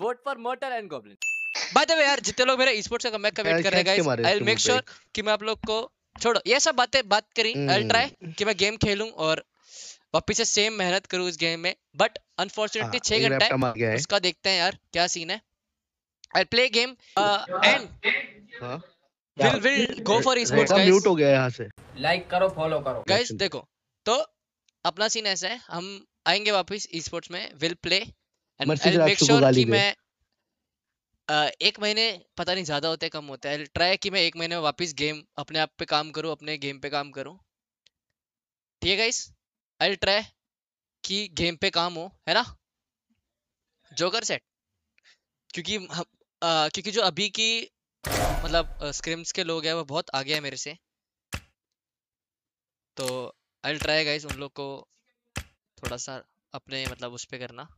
vote for motor and goblin by the way यार जितने लोग मेरा स्पोर्ट्स का कमबैक का वेट कर रहे हैं guys I will make sure कि मैं आप लोग को छोड़ो ये सब बातें बात करी आई विल ट्राई कि मैं गेम खेलूं और वापस से सेम मेहनत करूं इस गेम में बट अनफॉर्चूनेटली 6 घंटा है उसका देखते हैं यार क्या सीन है I play game and will will go for sports guys mute हो गया यहां से लाइक करो फॉलो करो गाइस देखो तो अपना सीन ऐसा है हम आएंगे वापस ई स्पोर्ट्स में विल प्ले एक महीने पता नहीं ज्यादा होता है कम होता है ट्राई कि मैं एक महीने में वापस गेम अपने आप पे काम करूं अपने गेम पे काम करूं ठीक है गाइस आई ट्राई कि गेम पे काम हो है ना जोकर सेट क्योंकि आ, क्योंकि जो अभी की मतलब स्क्रिम्स के लोग हैं वो बहुत आगे है मेरे से तो आई ट्राई गाइस उन लोग को थोड़ा सा अपने मतलब उस पर करना